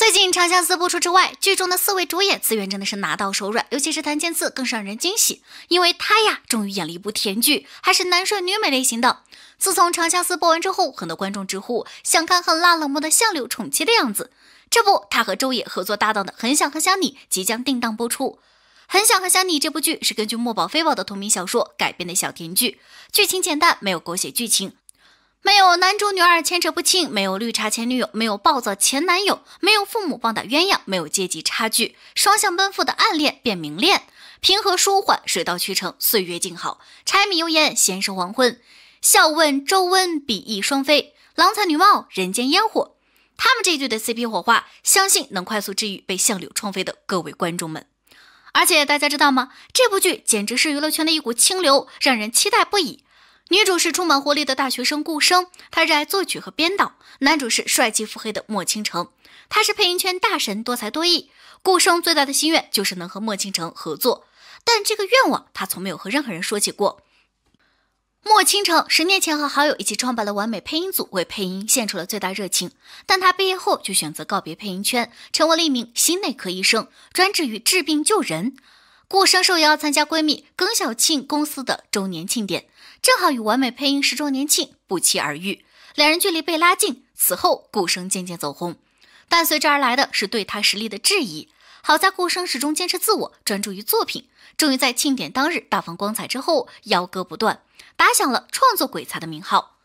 最近《长相思》播出之外，剧中的四位主演资源真的是拿到手软，尤其是谭健次更让人惊喜，因为他呀终于演了一部甜剧，还是男帅女美类型的。自从《长相思》播完之后，很多观众直呼想看狠辣冷漠的相柳宠妻的样子。这不，他和周也合作搭档的《很想很想你》即将定档播出。《很想很想你》这部剧是根据墨宝非宝的同名小说改编的小甜剧，剧情简单，没有狗血剧情。没有男主女二牵扯不清，没有绿茶前女友，没有暴躁前男友，没有父母棒打鸳鸯，没有阶级差距，双向奔赴的暗恋变明恋，平和舒缓，水到渠成，岁月静好，柴米油盐，闲时黄昏，笑问周温，比翼双飞，郎才女貌，人间烟火。他们这一对的 CP 火花，相信能快速治愈被相柳创飞的各位观众们。而且大家知道吗？这部剧简直是娱乐圈的一股清流，让人期待不已。女主是充满活力的大学生顾生，她热爱作曲和编导。男主是帅气腹黑的莫倾城，他是配音圈大神，多才多艺。顾生最大的心愿就是能和莫倾城合作，但这个愿望他从没有和任何人说起过。莫倾城十年前和好友一起创办了完美配音组，为配音献出了最大热情。但他毕业后就选择告别配音圈，成为了一名心内科医生，专职于治病救人。顾生受邀参加闺蜜耿小庆公司的周年庆典。正好与完美配音十周年庆不期而遇，两人距离被拉近。此后，顾生渐渐走红，但随之而来的是对他实力的质疑。好在顾生始终坚持自我，专注于作品，终于在庆典当日大放光彩之后，邀歌不断，打响了创作鬼才的名号。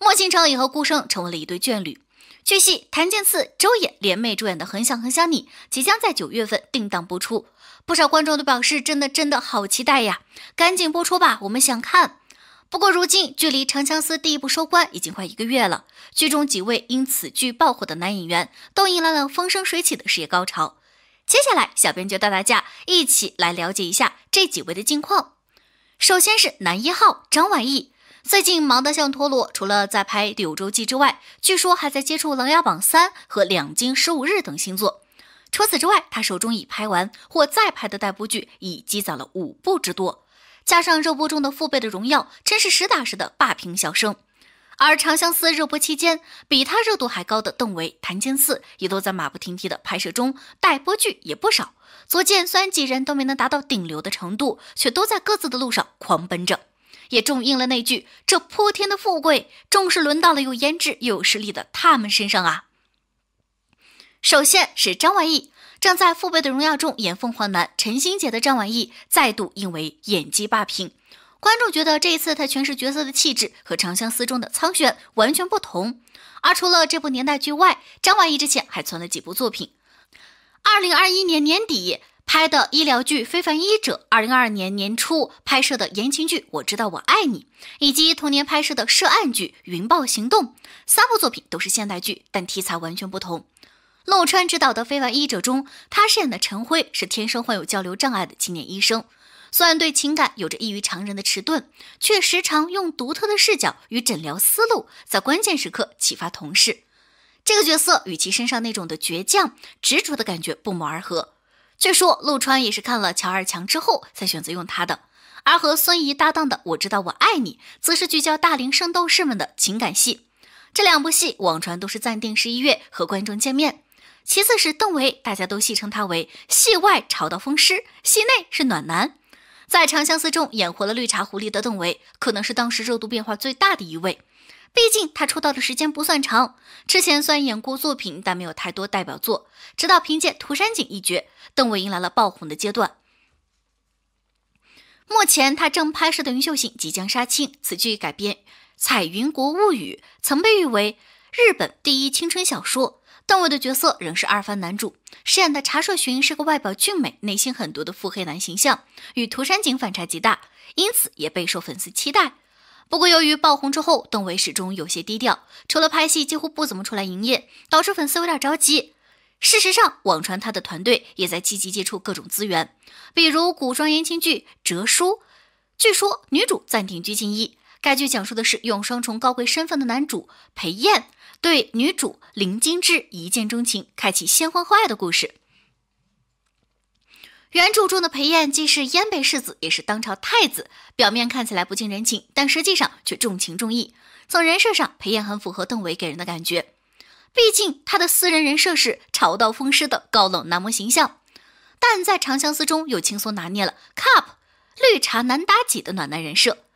莫倾城也和顾生成为了一对眷侣。据悉，谭健次、周也联袂主演的《很想很想你》即将在九月份定档播出，不少观众都表示真的真的好期待呀，赶紧播出吧，我们想看。不过，如今距离《长相思》第一部收官已经快一个月了，剧中几位因此剧爆火的男演员都迎来了风生水起的事业高潮。接下来，小编就带大家一起来了解一下这几位的近况。首先是男一号张晚意，最近忙得像陀螺，除了在拍《柳州记》之外，据说还在接触《琅琊榜三》和《两京十五日》等新作。除此之外，他手中已拍完或在拍的待播剧已积攒了五部之多。加上热播中的父辈的荣耀，真是实打实的霸屏小生。而长相思热播期间，比他热度还高的邓为、檀健次，也都在马不停蹄的拍摄中，待播剧也不少。左见虽然几人都没能达到顶流的程度，却都在各自的路上狂奔着，也应了那句：这泼天的富贵，终是轮到了有颜值又有实力的他们身上啊。首先是张万意。正在《父辈的荣耀》中演凤凰男陈星姐的张晚意，再度因为演技霸屏。观众觉得这一次他诠释角色的气质和《长相思》中的苍雪完全不同。而除了这部年代剧外，张晚意之前还存了几部作品：2021年年底拍的医疗剧《非凡医者》，2022年年初拍摄的言情剧《我知道我爱你》，以及同年拍摄的涉案剧《云豹行动》。三部作品都是现代剧，但题材完全不同。陆川执导的《非凡医者》中，他饰演的陈辉是天生患有交流障碍的青年医生。虽然对情感有着异于常人的迟钝，却时常用独特的视角与诊疗思路，在关键时刻启发同事。这个角色与其身上那种的倔强、执着的感觉不谋而合。据说陆川也是看了乔二强之后才选择用他的。而和孙怡搭档的《我知道我爱你》则是聚焦大龄圣斗士们的情感戏。这两部戏网传都是暂定十一月和观众见面。其次是邓为，大家都戏称他为“戏外潮到风湿，戏内是暖男”。在《长相思》中演活了绿茶狐狸的邓为，可能是当时热度变化最大的一位。毕竟他出道的时间不算长，之前虽然演过作品，但没有太多代表作。直到凭借涂山璟一角，邓为迎来了爆红的阶段。目前他正拍摄的《云秀信即将杀青，此剧改编《彩云国物语》，曾被誉为日本第一青春小说。邓伟的角色仍是二番男主，饰演的查硕寻是个外表俊美、内心狠毒的腹黑男形象，与涂山璟反差极大，因此也备受粉丝期待。不过，由于爆红之后，邓伟始终有些低调，除了拍戏，几乎不怎么出来营业，导致粉丝有点着急。事实上，网传他的团队也在积极接触各种资源，比如古装言情剧《折书》，据说女主暂定鞠婧祎。该剧讲述的是用双重高贵身份的男主裴宴对女主林金枝一见钟情，开启先婚后爱的故事。原著中的裴燕既是燕北世子，也是当朝太子，表面看起来不近人情，但实际上却重情重义。从人设上，裴燕很符合邓为给人的感觉，毕竟他的私人人设是潮到风湿的高冷男模形象，但在《长相思》中又轻松拿捏了 “cup 绿茶难打己的暖男人设。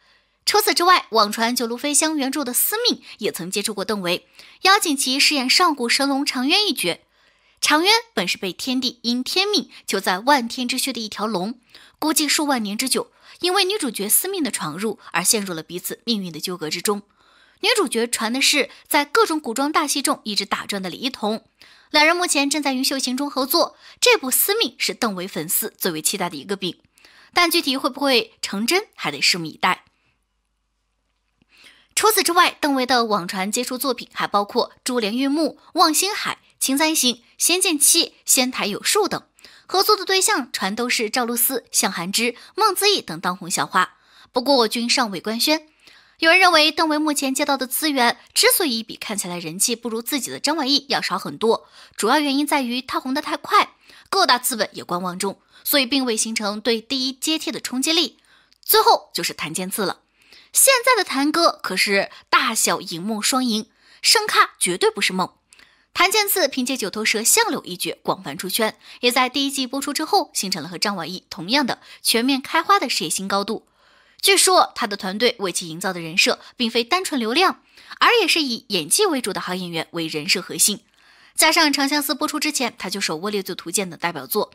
除此之外，网传《九鹭非香》原著的司命也曾接触过邓为，邀请其饰演上古神龙长渊一角。长渊本是被天帝因天命囚在万天之墟的一条龙，估计数万年之久，因为女主角司命的闯入而陷入了彼此命运的纠葛之中。女主角传的是在各种古装大戏中一直打转的李一桐，两人目前正在《云秀行》中合作。这部《司命》是邓为粉丝最为期待的一个饼，但具体会不会成真还得拭目以待。除此之外，邓为的网传接触作品还包括《珠帘玉幕》《望星海》《情三行》《仙剑七》《仙台有树》等，合作的对象全都是赵露思、向涵之、孟子义等当红小花。不过均尚未官宣。有人认为，邓为目前接到的资源之所以比看起来人气不如自己的张晚意要少很多，主要原因在于他红得太快，各大资本也观望中，所以并未形成对第一阶梯的冲击力。最后就是檀健次了。现在的谭哥可是大小荧幕双赢，声咖绝对不是梦。谭健次凭借《九头蛇相柳》一角广泛出圈，也在第一季播出之后形成了和张晚意同样的全面开花的事业新高度。据说他的团队为其营造的人设并非单纯流量，而也是以演技为主的好演员为人设核心。加上《长相思》播出之前他就手握《烈罪图鉴》的代表作，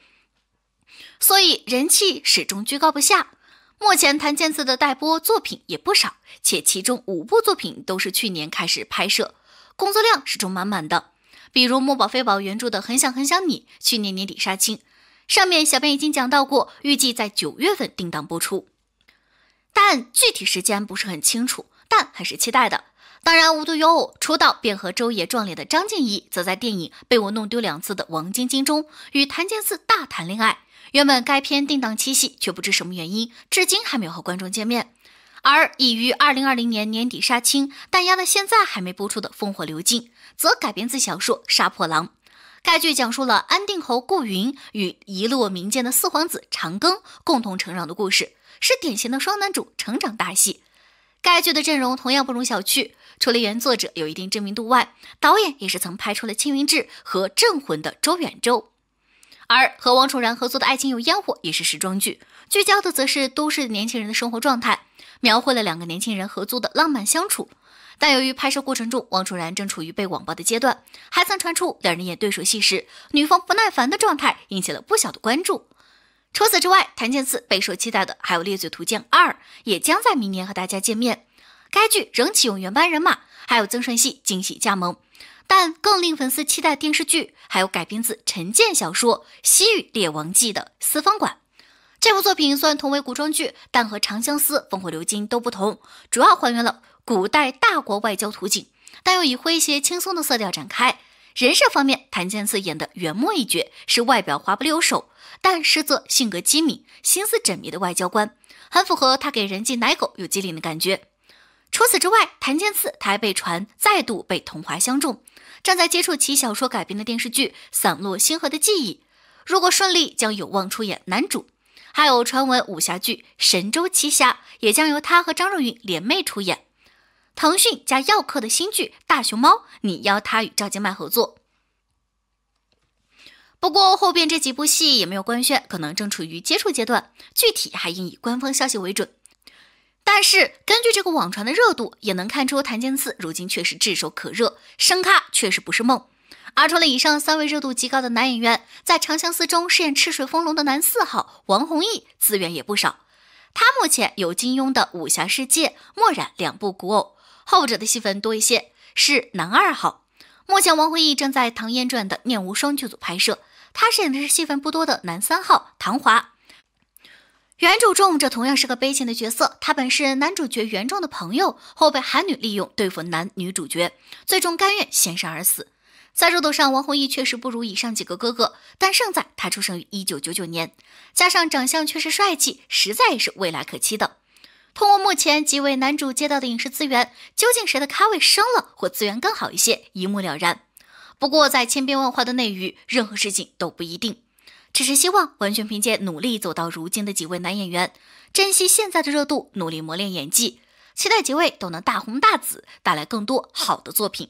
所以人气始终居高不下。目前谭健次的待播作品也不少，且其中五部作品都是去年开始拍摄，工作量始终满满的。比如墨宝非宝原著的《很想很想你》，去年年底杀青，上面小编已经讲到过，预计在九月份定档播出，但具体时间不是很清楚，但还是期待的。当然，无独有偶，出道便和周也撞脸的张婧仪，则在电影《被我弄丢两次的王晶晶》中与谭健次大谈恋爱。原本该片定档七夕，却不知什么原因，至今还没有和观众见面。而已于二零二零年年底杀青，但压到现在还没播出的《烽火流金》，则改编自小说《杀破狼》。该剧讲述了安定侯顾云与遗落民间的四皇子长庚共同成长的故事，是典型的双男主成长大戏。该剧的阵容同样不容小觑，除了原作者有一定知名度外，导演也是曾拍出了《青云志》和《镇魂》的周远洲。而和王楚然合作的《爱情有烟火》也是时装剧，聚焦的则是都市年轻人的生活状态，描绘了两个年轻人合租的浪漫相处。但由于拍摄过程中，王楚然正处于被网暴的阶段，还曾传出两人演对手戏时女方不耐烦的状态，引起了不小的关注。除此之外，谭健次备受期待的还有《猎罪图鉴二》，也将在明年和大家见面。该剧仍启用原班人马，还有曾舜晞惊喜加盟。但更令粉丝期待电视剧，还有改编自陈建小说《西域列王记》的《四方馆》。这部作品虽然同为古装剧，但和《长相思》《烽火流金》都不同，主要还原了古代大国外交图景，但又以诙谐轻松的色调展开。人设方面，谭健次演的元末一角是外表滑不溜手，但实则性格机敏、心思缜密的外交官，很符合他给人际奶狗又机灵的感觉。除此之外，檀健次他还被传再度被桐华相中，正在接触其小说改编的电视剧《散落星河的记忆》，如果顺利将有望出演男主。还有传闻武侠剧《神州七侠》也将由他和张若昀联袂出演。腾讯加耀客的新剧《大熊猫》，你邀他与赵今麦合作。不过后边这几部戏也没有官宣，可能正处于接触阶段，具体还应以官方消息为准。但是根据这个网传的热度，也能看出檀健次如今确实炙手可热，声咖确实不是梦。而除了以上三位热度极高的男演员，在《长相思》中饰演赤水风龙的男四号王弘毅资源也不少。他目前有金庸的武侠世界、墨染两部古偶，后者的戏份多一些，是男二号。目前王弘毅正在《唐嫣传》的念无双剧组拍摄，他饰演的是戏份不多的男三号唐华。原主仲这同样是个悲情的角色，他本是男主角袁仲的朋友，后被韩女利用对付男女主角，最终甘愿献身而死。在热度上，王弘毅确实不如以上几个哥哥，但胜在他出生于一九九九年，加上长相确实帅气，实在是未来可期的。通过目前几位男主接到的影视资源，究竟谁的咖位升了或资源更好一些，一目了然。不过在千变万化的内娱，任何事情都不一定。只是希望完全凭借努力走到如今的几位男演员，珍惜现在的热度，努力磨练演技，期待几位都能大红大紫，带来更多好的作品。